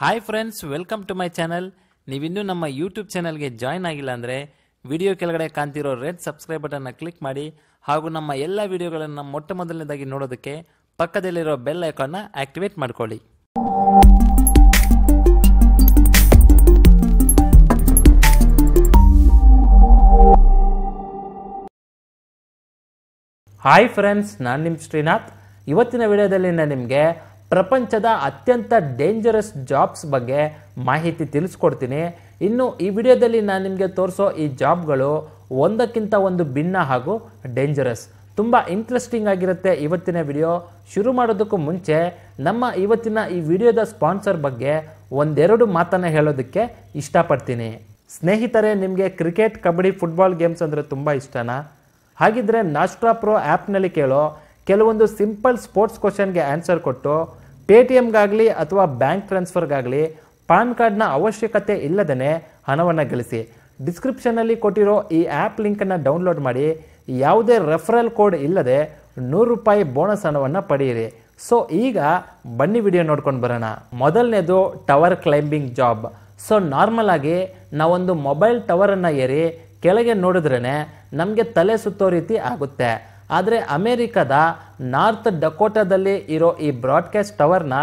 hi friends welcome to my channel ನೀವಿನ್ನೂ ನಮ್ಮ YouTube ಚಾನಲ್ಗೆ ಜಾಯ್ನ್ ಆಗಿಲ್ಲ ಅಂದರೆ ವಿಡಿಯೋ ಕೆಳಗಡೆ ಕಾಣ್ತಿರೋ ರೆಡ್ ಸಬ್ಸ್ಕ್ರೈಬ್ ಬಟನ್ನ ಕ್ಲಿಕ್ ಮಾಡಿ ಹಾಗೂ ನಮ್ಮ ಎಲ್ಲ ವಿಡಿಯೋಗಳನ್ನು ಮೊಟ್ಟ ಮೊದಲನೇದಾಗಿ ನೋಡೋದಕ್ಕೆ ಪಕ್ಕದಲ್ಲಿರೋ ಬೆಲ್ ಐಕಾನ್ನ ಆಕ್ಟಿವೇಟ್ ಮಾಡ್ಕೊಳ್ಳಿ ಹಾಯ್ ಫ್ರೆಂಡ್ಸ್ ನಾನು ನಿಮ್ಮ ಶ್ರೀನಾಥ್ ಇವತ್ತಿನ ವಿಡಿಯೋದಲ್ಲಿ ನಾನು ನಿಮಗೆ ಪ್ರಪಂಚದ ಅತ್ಯಂತ ಡೇಂಜರಸ್ ಜಾಬ್ಸ್ ಬಗ್ಗೆ ಮಾಹಿತಿ ತಿಳಿಸ್ಕೊಡ್ತೀನಿ ಇನ್ನು ಈ ವಿಡಿಯೋದಲ್ಲಿ ನಾನು ನಿಮಗೆ ತೋರಿಸೋ ಈ ಜಾಬ್ಗಳು ಒಂದಕ್ಕಿಂತ ಒಂದು ಭಿನ್ನ ಹಾಗೂ ಡೇಂಜರಸ್ ತುಂಬ ಇಂಟ್ರೆಸ್ಟಿಂಗ್ ಆಗಿರುತ್ತೆ ಇವತ್ತಿನ ವಿಡಿಯೋ ಶುರು ಮಾಡೋದಕ್ಕೂ ಮುಂಚೆ ನಮ್ಮ ಇವತ್ತಿನ ಈ ವಿಡಿಯೋದ ಸ್ಪಾನ್ಸರ್ ಬಗ್ಗೆ ಒಂದೆರಡು ಮಾತನ್ನು ಹೇಳೋದಕ್ಕೆ ಇಷ್ಟಪಡ್ತೀನಿ ಸ್ನೇಹಿತರೆ ನಿಮಗೆ ಕ್ರಿಕೆಟ್ ಕಬಡ್ಡಿ ಫುಟ್ಬಾಲ್ ಗೇಮ್ಸ್ ಅಂದರೆ ತುಂಬ ಇಷ್ಟನಾ ಹಾಗಿದ್ರೆ ನಾಸ್ಟ್ರಾ ಪ್ರೋ ಆ್ಯಪ್ನಲ್ಲಿ ಕೇಳೋ ಕೆಲವೊಂದು ಸಿಂಪಲ್ ಸ್ಪೋರ್ಟ್ಸ್ ಕ್ವಶನ್ಗೆ ಆನ್ಸರ್ ಕೊಟ್ಟು ಪೇ ಟಿ ಎಮ್ಗಾಗಲಿ ಅಥವಾ ಬ್ಯಾಂಕ್ ಟ್ರಾನ್ಸ್ಫರ್ಗಾಗಲಿ ಪ್ಯಾನ್ ಕಾರ್ಡ್ನ ಅವಶ್ಯಕತೆ ಇಲ್ಲದೇ ಹಣವನ್ನು ಗಳಿಸಿ ಡಿಸ್ಕ್ರಿಪ್ಷನಲ್ಲಿ ಕೊಟ್ಟಿರೋ ಈ ಆ್ಯಪ್ ಲಿಂಕನ್ನು ಡೌನ್ಲೋಡ್ ಮಾಡಿ ಯಾವುದೇ ರೆಫರಲ್ ಕೋಡ್ ಇಲ್ಲದೆ ನೂರು ರೂಪಾಯಿ ಬೋನಸ್ ಹಣವನ್ನು ಪಡೆಯಿರಿ ಸೊ ಈಗ ಬನ್ನಿ ವಿಡಿಯೋ ನೋಡ್ಕೊಂಡು ಬರೋಣ ಮೊದಲನೇದು tower climbing job so normal ಆಗಿ ನಾವೊಂದು ಮೊಬೈಲ್ ಟವರನ್ನು ಏರಿ ಕೆಳಗೆ ನೋಡಿದ್ರೇ ನಮಗೆ ತಲೆ ಸುತ್ತೋ ರೀತಿ ಆಗುತ್ತೆ ಆದರೆ ಅಮೇರಿಕದ ನಾರ್ತ್ ಡಕೋಟಾದಲ್ಲಿ ಇರೋ ಈ ಬ್ರಾಡ್ಕಾಸ್ಟ್ ಟವರ್ನ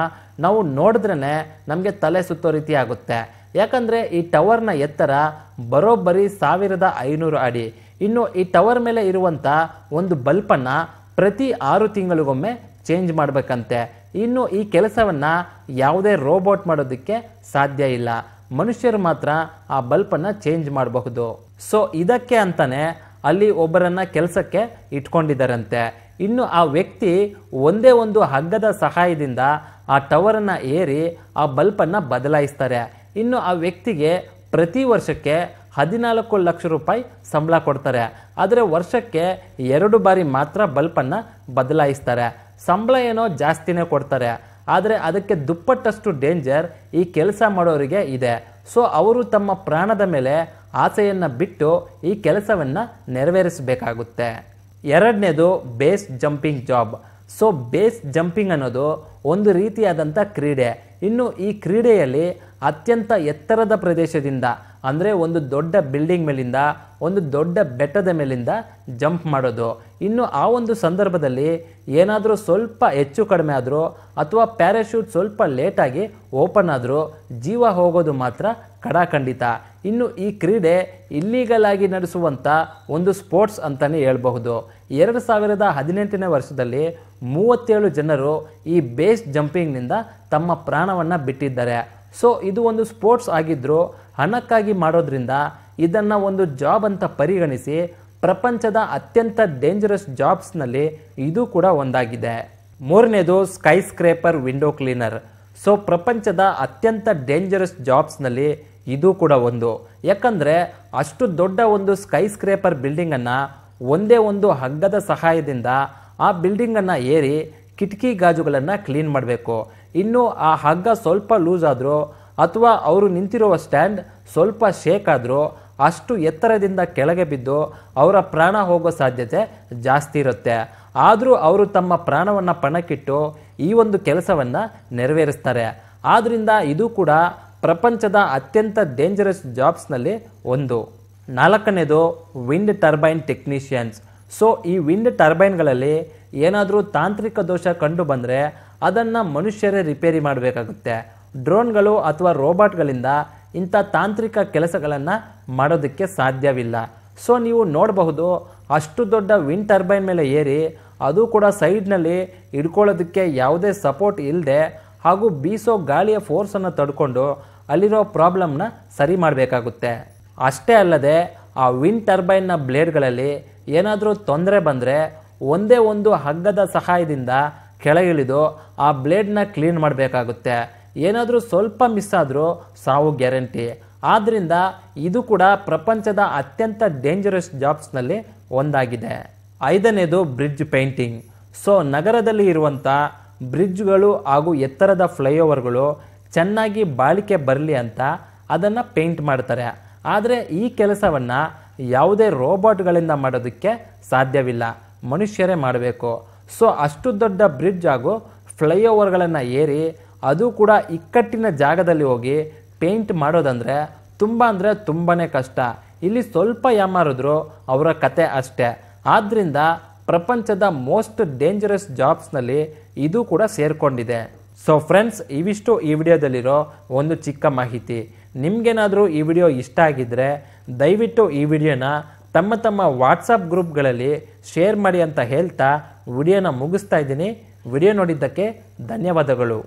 ನಾವು ನೋಡಿದ್ರೇ ನಮಗೆ ತಲೆ ಸುತ್ತೋ ರೀತಿ ಆಗುತ್ತೆ ಯಾಕಂದರೆ ಈ ಟವರ್ನ ಎತ್ತರ ಬರೋಬ್ಬರಿ ಸಾವಿರದ ಐನೂರು ಅಡಿ ಇನ್ನು ಈ ಟವರ್ ಮೇಲೆ ಇರುವಂಥ ಒಂದು ಬಲ್ಪನ್ನು ಪ್ರತಿ ಆರು ತಿಂಗಳಿಗೊಮ್ಮೆ ಚೇಂಜ್ ಮಾಡಬೇಕಂತೆ ಇನ್ನು ಈ ಕೆಲಸವನ್ನು ಯಾವುದೇ ರೋಬೋಟ್ ಮಾಡೋದಕ್ಕೆ ಸಾಧ್ಯ ಇಲ್ಲ ಮನುಷ್ಯರು ಮಾತ್ರ ಆ ಬಲ್ಪನ್ನು ಚೇಂಜ್ ಮಾಡಬಹುದು ಸೊ ಇದಕ್ಕೆ ಅಂತಲೇ ಅಲ್ಲಿ ಒಬ್ಬರನ್ನು ಕೆಲಸಕ್ಕೆ ಇಟ್ಕೊಂಡಿದ್ದಾರಂತೆ ಇನ್ನು ಆ ವ್ಯಕ್ತಿ ಒಂದೇ ಒಂದು ಹಗ್ಗದ ಸಹಾಯದಿಂದ ಆ ಟವರನ್ನು ಏರಿ ಆ ಬಲ್ಪನ್ನು ಬದಲಾಯಿಸ್ತಾರೆ ಇನ್ನು ಆ ವ್ಯಕ್ತಿಗೆ ಪ್ರತಿ ವರ್ಷಕ್ಕೆ ಹದಿನಾಲ್ಕು ಲಕ್ಷ ರೂಪಾಯಿ ಸಂಬಳ ಕೊಡ್ತಾರೆ ಆದರೆ ವರ್ಷಕ್ಕೆ ಎರಡು ಬಾರಿ ಮಾತ್ರ ಬಲ್ಪನ್ನು ಬದಲಾಯಿಸ್ತಾರೆ ಸಂಬಳ ಏನೋ ಜಾಸ್ತಿನೇ ಕೊಡ್ತಾರೆ ಆದರೆ ಅದಕ್ಕೆ ದುಪ್ಪಟ್ಟಷ್ಟು ಡೇಂಜರ್ ಈ ಕೆಲಸ ಮಾಡೋರಿಗೆ ಇದೆ ಸೊ ಅವರು ತಮ್ಮ ಪ್ರಾಣದ ಮೇಲೆ ಆಸೆಯನ್ನು ಬಿಟ್ಟು ಈ ಕೆಲಸವನ್ನು ನೆರವೇರಿಸಬೇಕಾಗುತ್ತೆ ಎರಡನೇದು base jumping job so base jumping ಅನ್ನೋದು ಒಂದು ರೀತಿಯಾದಂಥ ಕ್ರೀಡೆ ಇನ್ನು ಈ ಕ್ರೀಡೆಯಲ್ಲಿ ಅತ್ಯಂತ ಎತ್ತರದ ಪ್ರದೇಶದಿಂದ ಅಂದರೆ ಒಂದು ದೊಡ್ಡ ಬಿಲ್ಡಿಂಗ್ ಮೇಲಿಂದ ಒಂದು ದೊಡ್ಡ ಬೆಟ್ಟದ ಮೇಲಿಂದ ಜಂಪ್ ಮಾಡೋದು ಇನ್ನು ಆ ಒಂದು ಸಂದರ್ಭದಲ್ಲಿ ಏನಾದರೂ ಸ್ವಲ್ಪ ಹೆಚ್ಚು ಕಡಿಮೆ ಆದರೂ ಅಥವಾ ಪ್ಯಾರಾಶೂಟ್ ಸ್ವಲ್ಪ ಲೇಟಾಗಿ ಓಪನ್ ಆದರೂ ಜೀವ ಹೋಗೋದು ಮಾತ್ರ ಕಡಾಖಂಡಿತ ಇನ್ನು ಈ ಕ್ರೀಡೆ ಇಲ್ಲಿಗಲ್ ಆಗಿ ನಡೆಸುವಂಥ ಒಂದು ಸ್ಪೋರ್ಟ್ಸ್ ಅಂತಲೇ ಹೇಳಬಹುದು ಎರಡು ಸಾವಿರದ ಹದಿನೆಂಟನೇ ವರ್ಷದಲ್ಲಿ ಮೂವತ್ತೇಳು ಜನರು ಈ ಬೇಸ್ ಜಂಪಿಂಗ್ನಿಂದ ತಮ್ಮ ಪ್ರಾಣವನ್ನು ಬಿಟ್ಟಿದ್ದಾರೆ ಸೊ ಇದು ಒಂದು ಸ್ಪೋರ್ಟ್ಸ್ ಆಗಿದ್ದರೂ ಹಣಕ್ಕಾಗಿ ಮಾಡೋದ್ರಿಂದ ಇದನ್ನು ಒಂದು ಜಾಬ್ ಅಂತ ಪರಿಗಣಿಸಿ ಪ್ರಪಂಚದ ಅತ್ಯಂತ ಡೇಂಜರಸ್ ಜಾಬ್ಸ್ನಲ್ಲಿ ಇದು ಕೂಡ ಒಂದಾಗಿದೆ ಮೂರನೇದು skyscraper window cleaner so ಪ್ರಪಂಚದ ಅತ್ಯಂತ ಡೇಂಜರಸ್ ಜಾಬ್ಸ್ನಲ್ಲಿ ಇದು ಕೂಡ ಒಂದು ಯಾಕಂದರೆ ಅಷ್ಟು ದೊಡ್ಡ ಒಂದು ಸ್ಕೈ ಸ್ಕ್ರೇಪರ್ ಬಿಲ್ಡಿಂಗನ್ನು ಒಂದೇ ಒಂದು ಹಗ್ಗದ ಸಹಾಯದಿಂದ ಆ ಬಿಲ್ಡಿಂಗನ್ನು ಏರಿ ಕಿಟಕಿ ಗಾಜುಗಳನ್ನು ಕ್ಲೀನ್ ಮಾಡಬೇಕು ಇನ್ನು ಆ ಹಗ್ಗ ಸ್ವಲ್ಪ ಲೂಸ್ ಆದರೂ ಅಥವಾ ಅವರು ನಿಂತಿರುವ ಸ್ಟ್ಯಾಂಡ್ ಸ್ವಲ್ಪ ಶೇಕ್ ಆದರೂ ಅಷ್ಟು ಎತ್ತರದಿಂದ ಕೆಳಗೆ ಬಿದ್ದು ಅವರ ಪ್ರಾಣ ಹೋಗೋ ಸಾಧ್ಯತೆ ಜಾಸ್ತಿ ಇರುತ್ತೆ ಆದರೂ ಅವರು ತಮ್ಮ ಪ್ರಾಣವನ್ನು ಪಣಕ್ಕಿಟ್ಟು ಈ ಒಂದು ಕೆಲಸವನ್ನು ನೆರವೇರಿಸ್ತಾರೆ ಆದ್ದರಿಂದ ಇದು ಕೂಡ ಪ್ರಪಂಚದ ಅತ್ಯಂತ ಡೇಂಜರಸ್ ಜಾಬ್ಸ್ನಲ್ಲಿ ಒಂದು ನಾಲ್ಕನೇದು ವಿಂಡ್ ಟರ್ಬೈನ್ ಟೆಕ್ನಿಷಿಯನ್ಸ್ ಸೊ ಈ ವಿಂಡ್ ಟರ್ಬೈನ್ಗಳಲ್ಲಿ ಏನಾದರೂ ತಾಂತ್ರಿಕ ದೋಷ ಕಂಡು ಬಂದರೆ ಅದನ್ನು ಮನುಷ್ಯರೇ ರಿಪೇರಿ ಮಾಡಬೇಕಾಗುತ್ತೆ ಡ್ರೋನ್ಗಳು ಅಥವಾ ರೋಬೋಟ್ಗಳಿಂದ ಇಂಥ ತಾಂತ್ರಿಕ ಕೆಲಸಗಳನ್ನು ಮಾಡೋದಕ್ಕೆ ಸಾಧ್ಯವಿಲ್ಲ ಸೊ ನೀವು ನೋಡಬಹುದು ಅಷ್ಟು ದೊಡ್ಡ ವಿಂಡ್ ಟರ್ಬೈನ್ ಮೇಲೆ ಏರಿ ಅದು ಕೂಡ ಸೈಡ್ನಲ್ಲಿ ಇಡ್ಕೊಳ್ಳೋದಕ್ಕೆ ಯಾವುದೇ ಸಪೋರ್ಟ್ ಇಲ್ಲದೆ ಹಾಗೂ ಬೀಸೋ ಗಾಳಿಯ ಫೋರ್ಸನ್ನು ತಡ್ಕೊಂಡು ಅಲ್ಲಿರೋ ಪ್ರಾಬ್ಲಮ್ನ ಸರಿ ಮಾಡಬೇಕಾಗುತ್ತೆ ಅಷ್ಟೇ ಅಲ್ಲದೆ ಆ ವಿಂಡ್ ಟರ್ಬೈನ್ನ ಬ್ಲೇಡ್ಗಳಲ್ಲಿ ಏನಾದರೂ ತೊಂದರೆ ಬಂದರೆ ಒಂದೇ ಒಂದು ಹಗ್ಗದ ಸಹಾಯದಿಂದ ಕೆಳಗಿಳಿದು ಆ ಬ್ಲೇಡ್ನ ಕ್ಲೀನ್ ಮಾಡಬೇಕಾಗುತ್ತೆ ಏನಾದರೂ ಸ್ವಲ್ಪ ಮಿಸ್ ಆದರೂ ಸಾವು ಗ್ಯಾರಂಟಿ ಆದ್ದರಿಂದ ಇದು ಕೂಡ ಪ್ರಪಂಚದ ಅತ್ಯಂತ ಡೇಂಜರಸ್ ಜಾಬ್ಸ್ನಲ್ಲಿ ಒಂದಾಗಿದೆ ಐದನೇದು ಬ್ರಿಡ್ಜ್ ಪೇಂಟಿಂಗ್ ಸೊ ನಗರದಲ್ಲಿ ಇರುವಂಥ ಬ್ರಿಡ್ಜ್ಗಳು ಹಾಗೂ ಎತ್ತರದ ಫ್ಲೈಓವರ್ಗಳು ಚೆನ್ನಾಗಿ ಬಾಳಿಕೆ ಬರಲಿ ಅಂತ ಅದನ್ನು ಪೇಂಟ್ ಮಾಡ್ತಾರೆ ಆದರೆ ಈ ಕೆಲಸವನ್ನು ಯಾವುದೇ ರೋಬೋಟ್ಗಳಿಂದ ಮಾಡೋದಕ್ಕೆ ಸಾಧ್ಯವಿಲ್ಲ ಮನುಷ್ಯರೇ ಮಾಡಬೇಕು ಸೊ ಅಷ್ಟು ದೊಡ್ಡ ಬ್ರಿಡ್ಜ್ ಹಾಗೂ ಫ್ಲೈಓವರ್ಗಳನ್ನು ಏರಿ ಅದು ಕೂಡ ಇಕ್ಕಟ್ಟಿನ ಜಾಗದಲ್ಲಿ ಹೋಗಿ ಪೇಂಟ್ ಮಾಡೋದಂದರೆ ತುಂಬ ಅಂದರೆ ತುಂಬಾ ಕಷ್ಟ ಇಲ್ಲಿ ಸ್ವಲ್ಪ ಯಾಮಾರಿದ್ರು ಅವರ ಕತೆ ಅಷ್ಟೇ ಆದ್ದರಿಂದ ಪ್ರಪಂಚದ ಮೋಸ್ಟ್ ಡೇಂಜರಸ್ ಜಾಬ್ಸ್ನಲ್ಲಿ ಇದು ಕೂಡ ಸೇರಿಕೊಂಡಿದೆ ಸೊ ಫ್ರೆಂಡ್ಸ್ ಇವಿಷ್ಟು ಈ ವಿಡಿಯೋದಲ್ಲಿರೋ ಒಂದು ಚಿಕ್ಕ ಮಾಹಿತಿ ನಿಮಗೇನಾದರೂ ಈ ವಿಡಿಯೋ ಇಷ್ಟ ಆಗಿದ್ದರೆ ದಯವಿಟ್ಟು ಈ ವಿಡಿಯೋನ ತಮ್ಮ ತಮ್ಮ ವಾಟ್ಸಪ್ ಗ್ರೂಪ್ಗಳಲ್ಲಿ ಶೇರ್ ಮಾಡಿ ಅಂತ ಹೇಳ್ತಾ ವಿಡಿಯೋನ ಮುಗಿಸ್ತಾ ಇದ್ದೀನಿ ವಿಡಿಯೋ ನೋಡಿದ್ದಕ್ಕೆ ಧನ್ಯವಾದಗಳು